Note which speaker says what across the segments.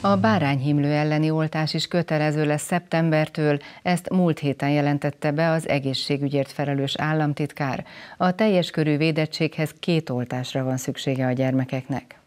Speaker 1: A bárányhimlő elleni oltás is kötelező lesz szeptembertől, ezt múlt héten jelentette be az egészségügyért felelős államtitkár. A teljes körű védettséghez két oltásra van szüksége a gyermekeknek.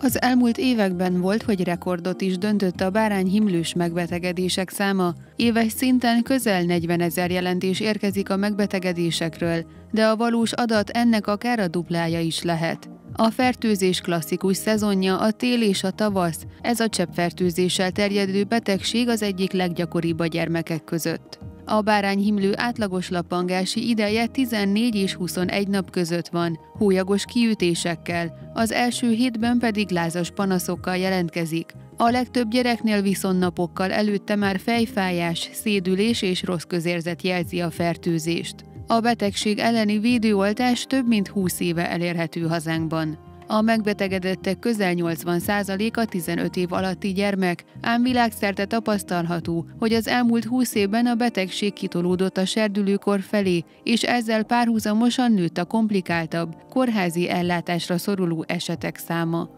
Speaker 2: Az elmúlt években volt, hogy rekordot is döntött a bárány himlős megbetegedések száma. Éves szinten közel 40 ezer jelentés érkezik a megbetegedésekről, de a valós adat ennek akár a duplája is lehet. A fertőzés klasszikus szezonja a tél és a tavasz, ez a cseppfertőzéssel terjedő betegség az egyik leggyakoribb a gyermekek között. A bárányhimlő átlagos lappangási ideje 14 és 21 nap között van, hólyagos kiütésekkel, az első hétben pedig lázas panaszokkal jelentkezik. A legtöbb gyereknél viszont napokkal előtte már fejfájás, szédülés és rossz közérzet jelzi a fertőzést. A betegség elleni védőoltás több mint 20 éve elérhető hazánkban. A megbetegedettek közel 80%-a 15 év alatti gyermek, ám világszerte tapasztalható, hogy az elmúlt 20 évben a betegség kitolódott a serdülőkor felé, és ezzel párhuzamosan nőtt a komplikáltabb, kórházi ellátásra szoruló esetek száma.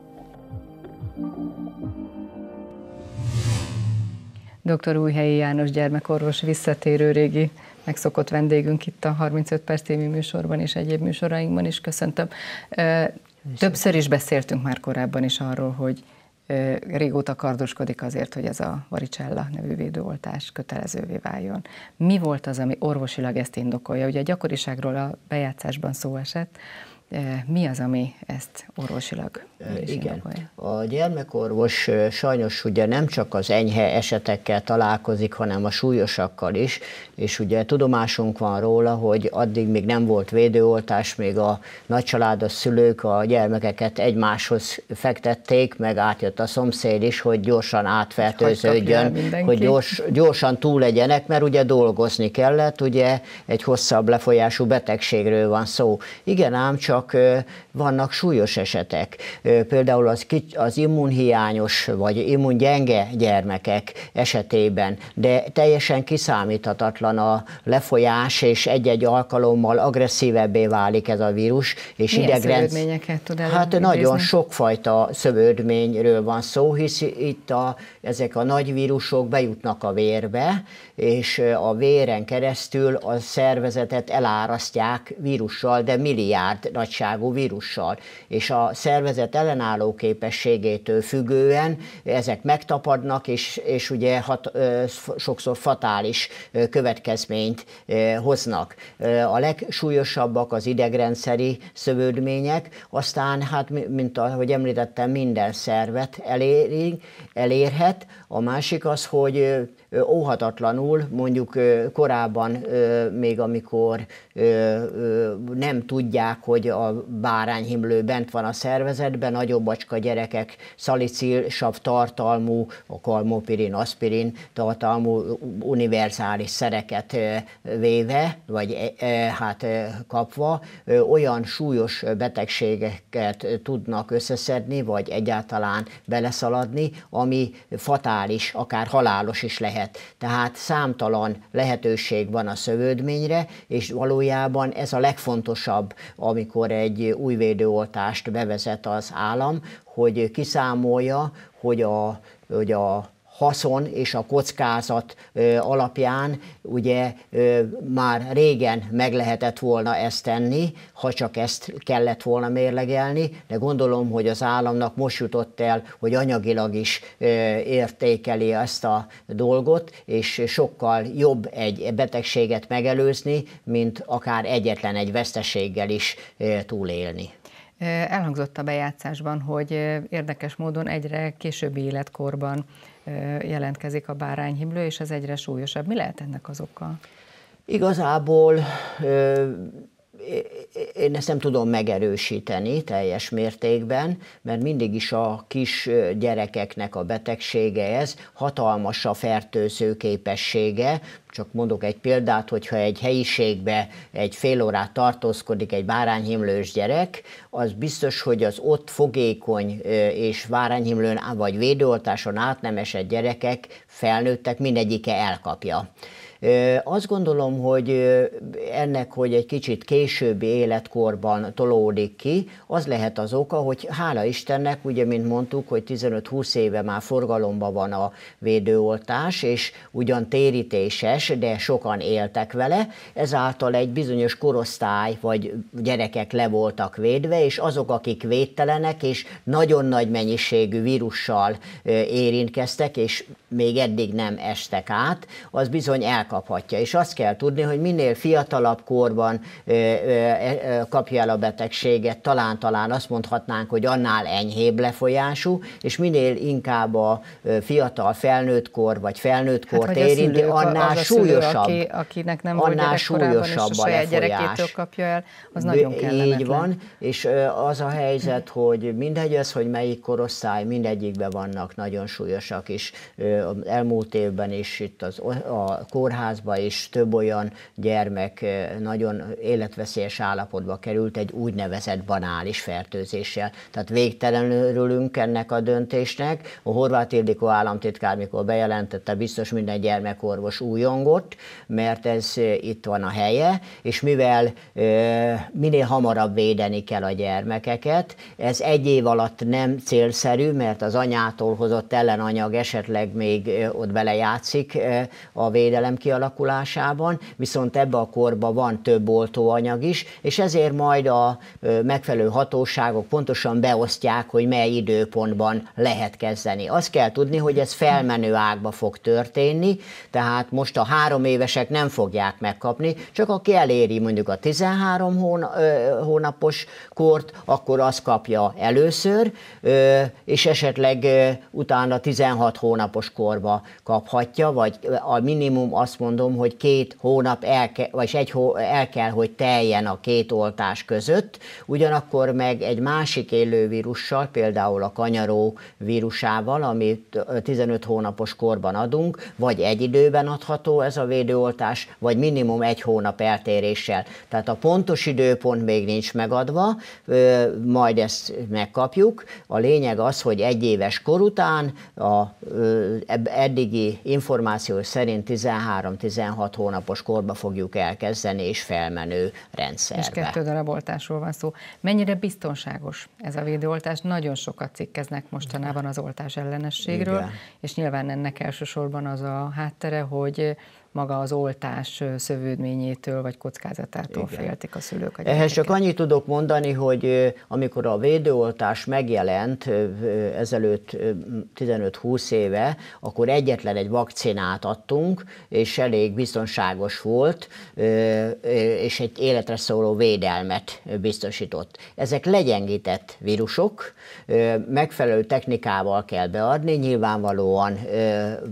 Speaker 1: Dr. Újhelyi János gyermekorvos visszatérő régi megszokott vendégünk itt a 35 perc című műsorban és egyéb műsorainkban is. Köszöntöm. Többször is beszéltünk már korábban is arról, hogy régóta kardoskodik azért, hogy ez a varicella nevű védőoltás kötelezővé váljon. Mi volt az, ami orvosilag ezt indokolja? Ugye a gyakoriságról a bejátszásban szó esett, E, mi az, ami
Speaker 3: ezt orvosilag
Speaker 1: e, Igen.
Speaker 3: A gyermekorvos e, sajnos ugye nem csak az enyhe esetekkel találkozik, hanem a súlyosakkal is, és ugye tudomásunk van róla, hogy addig még nem volt védőoltás, még a nagycsaládos szülők a gyermekeket egymáshoz fektették, meg átjött a szomszéd is, hogy gyorsan átfertőződjön, hogy gyors, gyorsan túl legyenek, mert ugye dolgozni kellett, ugye egy hosszabb lefolyású betegségről van szó. Igen, ám csak csak vannak súlyos esetek. Például az, az immunhiányos vagy immungyenge gyermekek esetében, de teljesen kiszámíthatatlan a lefolyás, és egy-egy alkalommal agresszívebbé válik ez a vírus, és Milyen szövődményeket tud Hát idézni? nagyon sokfajta szövődményről van szó, hisz itt a, ezek a nagy vírusok bejutnak a vérbe, és a véren keresztül a szervezetet elárasztják vírussal, de milliárd nagy nagyságú vírussal, és a szervezet ellenálló képességétől függően ezek megtapadnak, és, és ugye hat, sokszor fatális következményt hoznak. A legsúlyosabbak az idegrendszeri szövődmények, aztán, hát, mint ahogy említettem, minden szervet eléri, elérhet. A másik az, hogy óhatatlanul, mondjuk korábban még amikor nem tudják, hogy a bárányhimlő bent van a szervezetben, nagyobbacska gyerekek szalicilsav tartalmú, a kalmopirin, aspirin tartalmú univerzális szereket véve, vagy e, e, hát kapva, olyan súlyos betegségeket tudnak összeszedni, vagy egyáltalán beleszaladni, ami fatális, akár halálos is lehet terület. Tehát számtalan lehetőség van a szövődményre, és valójában ez a legfontosabb, amikor egy új védőoltást bevezet az állam, hogy kiszámolja, hogy a, hogy a haszon és a kockázat alapján ugye már régen meg lehetett volna ezt tenni, ha csak ezt kellett volna mérlegelni, de gondolom, hogy az államnak most jutott el, hogy anyagilag is értékeli ezt a dolgot, és sokkal jobb egy betegséget megelőzni, mint akár egyetlen egy veszteséggel is túlélni.
Speaker 1: Elhangzott a bejátszásban, hogy érdekes módon egyre későbbi életkorban jelentkezik a bárányhimlő, és ez egyre súlyosabb. Mi lehet ennek az oka?
Speaker 3: Igazából én ezt nem tudom megerősíteni teljes mértékben, mert mindig is a kis gyerekeknek a betegsége ez, hatalmas a fertőző képessége, csak mondok egy példát, hogyha egy helyiségbe egy fél órát tartózkodik egy bárányhimlős gyerek, az biztos, hogy az ott fogékony és bárányhimlőn vagy védőoltáson átnemesett gyerekek, felnőttek mindegyike elkapja. Azt gondolom, hogy ennek, hogy egy kicsit későbbi életkorban tolódik ki, az lehet az oka, hogy hála Istennek, ugye, mint mondtuk, hogy 15-20 éve már forgalomban van a védőoltás, és ugyan térítéses, de sokan éltek vele, ezáltal egy bizonyos korosztály vagy gyerekek le voltak védve, és azok, akik védtelenek és nagyon nagy mennyiségű vírussal érintkeztek, és még eddig nem estek át, az bizony elkapják elkaphatja. És azt kell tudni, hogy minél fiatalabb korban e, e, kapja el a betegséget, talán-talán azt mondhatnánk, hogy annál enyhébb lefolyású, és minél inkább a fiatal felnőtt kor vagy kor hát, érinti, szülő, annál az súlyosabb. Aki,
Speaker 1: akinek nem annál súlyosabb a, a saját gyerekétől kapja el,
Speaker 3: az nagyon kellemetlen. Így van, és az a helyzet, hogy mindegy az, hogy melyik korosztály, mindegyikben vannak nagyon súlyosak, és elmúlt évben is itt az, a kórház kórházba, és több olyan gyermek eh, nagyon életveszélyes állapotba került egy úgynevezett banális fertőzéssel. Tehát végtelenül örülünk ennek a döntésnek. A horvát Ildikó államtitkár, mikor bejelentette, biztos minden gyermekorvos újongott, mert ez eh, itt van a helye, és mivel eh, minél hamarabb védeni kell a gyermekeket, ez egy év alatt nem célszerű, mert az anyától hozott ellenanyag esetleg még ott belejátszik a védelem kialakítása, kialakulásában, viszont ebbe a korban van több oltóanyag is, és ezért majd a megfelelő hatóságok pontosan beosztják, hogy mely időpontban lehet kezdeni. Azt kell tudni, hogy ez felmenő ágba fog történni, tehát most a három évesek nem fogják megkapni, csak aki eléri mondjuk a 13 hónapos kort, akkor azt kapja először, és esetleg utána 16 hónapos korba kaphatja, vagy a minimum az, azt mondom, hogy két hónap, el ke, vagy egy hó, el kell, hogy teljen a két oltás között, ugyanakkor meg egy másik élő vírussal, például a kanyaró vírusával, amit 15 hónapos korban adunk, vagy egy időben adható ez a védőoltás, vagy minimum egy hónap eltéréssel. Tehát a pontos időpont még nincs megadva, majd ezt megkapjuk. A lényeg az, hogy egy éves kor után a eddigi információ szerint 13 13-16 hónapos korba fogjuk elkezdeni, és felmenő rendszerbe. És kettő
Speaker 1: darab oltásról van szó. Mennyire biztonságos ez a védőoltás? Nagyon sokat cikkeznek mostanában az oltás ellenességről, Igen. és nyilván ennek elsősorban az a háttere, hogy maga az oltás szövődményétől vagy kockázatától Igen. féltik a szülők. A Ehhez
Speaker 3: csak annyit tudok mondani, hogy amikor a védőoltás megjelent ezelőtt 15-20 éve, akkor egyetlen egy vakcinát adtunk, és elég biztonságos volt, és egy életre szóló védelmet biztosított. Ezek legyengített vírusok, megfelelő technikával kell beadni, nyilvánvalóan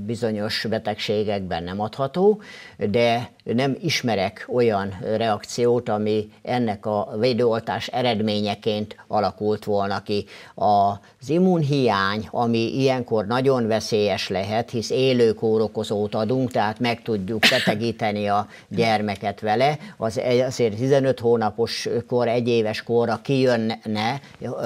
Speaker 3: bizonyos betegségekben nem adható, de nem ismerek olyan reakciót, ami ennek a védőoltás eredményeként alakult volna ki. Az immunhiány, ami ilyenkor nagyon veszélyes lehet, hisz élő kórokozót adunk, tehát meg tudjuk betegíteni a gyermeket vele, az azért 15 hónapos kor, egy éves korra kijönne,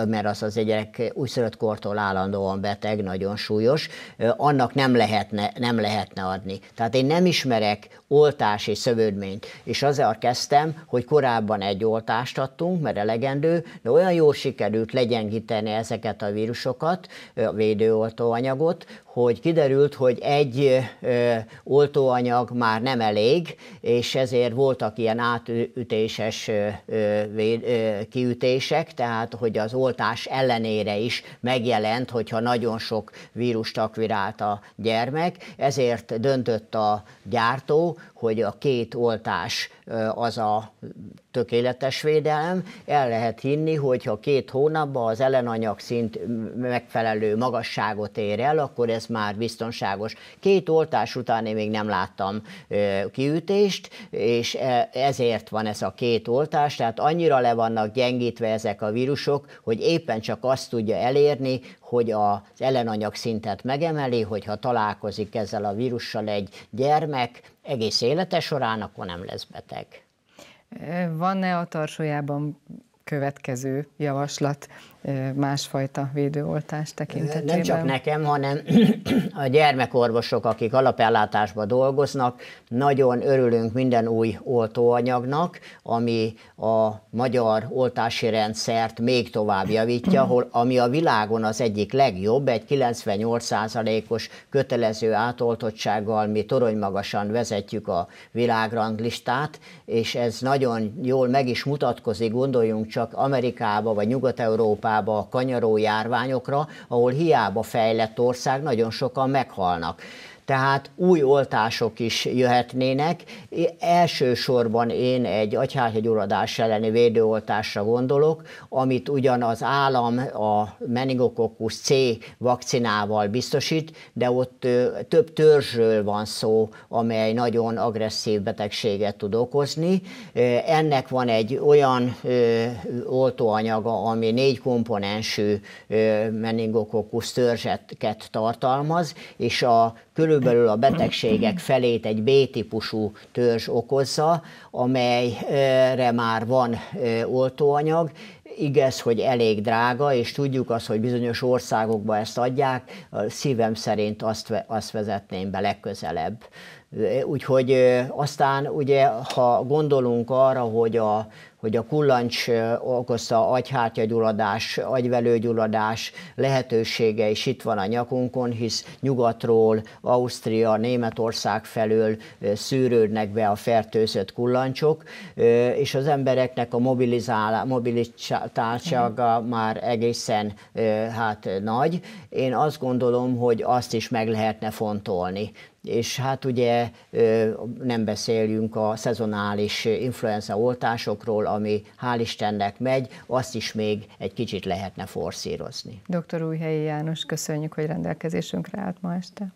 Speaker 3: mert az az egy gyerek kortól állandóan beteg, nagyon súlyos, annak nem lehetne, nem lehetne adni. Tehát én nem ismerek oltás oltási szövődményt. És azért kezdtem, hogy korábban egy oltást adtunk, mert elegendő, de olyan jól sikerült legyengíteni ezeket a vírusokat, a védőoltóanyagot, hogy kiderült, hogy egy ö, oltóanyag már nem elég, és ezért voltak ilyen átütéses ö, ö, kiütések, tehát hogy az oltás ellenére is megjelent, hogyha nagyon sok vírust akvirált a gyermek, ezért döntött a gyártó, hogy a két oltás az a tökéletes védelem. El lehet hinni, hogy ha két hónapban az ellenanyag szint megfelelő magasságot ér el, akkor ez már biztonságos. Két oltás után én még nem láttam kiütést, és e, ezért van ez a két oltás, tehát annyira le vannak gyengítve ezek a vírusok, hogy éppen csak azt tudja elérni, hogy az ellenanyag szintet megemeli, hogyha találkozik ezzel a vírussal egy gyermek egész élete során, akkor nem lesz beteg.
Speaker 1: Van-e a tarsójában következő javaslat másfajta védőoltás tekintetében? Nem csak nekem,
Speaker 3: hanem a gyermekorvosok, akik alapellátásban dolgoznak, nagyon örülünk minden új oltóanyagnak, ami a magyar oltási rendszert még tovább javítja, hol, ami a világon az egyik legjobb, egy 98%-os kötelező átoltottsággal mi toronymagasan vezetjük a világranglistát, és ez nagyon jól meg is mutatkozik, gondoljunk csak Amerikába vagy Nyugat-Európába a kanyaró járványokra, ahol hiába fejlett ország, nagyon sokan meghalnak tehát új oltások is jöhetnének. Elsősorban én egy agyhártyagyulladás elleni védőoltásra gondolok, amit ugyan az állam a meningokokusz C vakcinával biztosít, de ott több törzsről van szó, amely nagyon agresszív betegséget tud okozni. Ennek van egy olyan oltóanyaga, ami négy komponensű meningokokusz törzseket tartalmaz, és a különböző körülbelül a betegségek felét egy B-típusú törzs okozza, amelyre már van oltóanyag, igaz, hogy elég drága, és tudjuk azt, hogy bizonyos országokban ezt adják, a szívem szerint azt, azt vezetném be legközelebb. Úgyhogy aztán ugye, ha gondolunk arra, hogy a, hogy a kullancs okozta agyhártyagyulladás, agyvelőgyulladás lehetősége is itt van a nyakunkon, hisz nyugatról, Ausztria, Németország felől szűrődnek be a fertőzött kullancsok, és az embereknek a mobilitásága mhm. már egészen hát nagy. Én azt gondolom, hogy azt is meg lehetne fontolni és hát ugye nem beszéljünk a szezonális influenza oltásokról, ami hál' Istennek megy, azt is még egy kicsit lehetne forszírozni.
Speaker 1: Dr. Újhelyi János, köszönjük, hogy rendelkezésünkre állt ma este.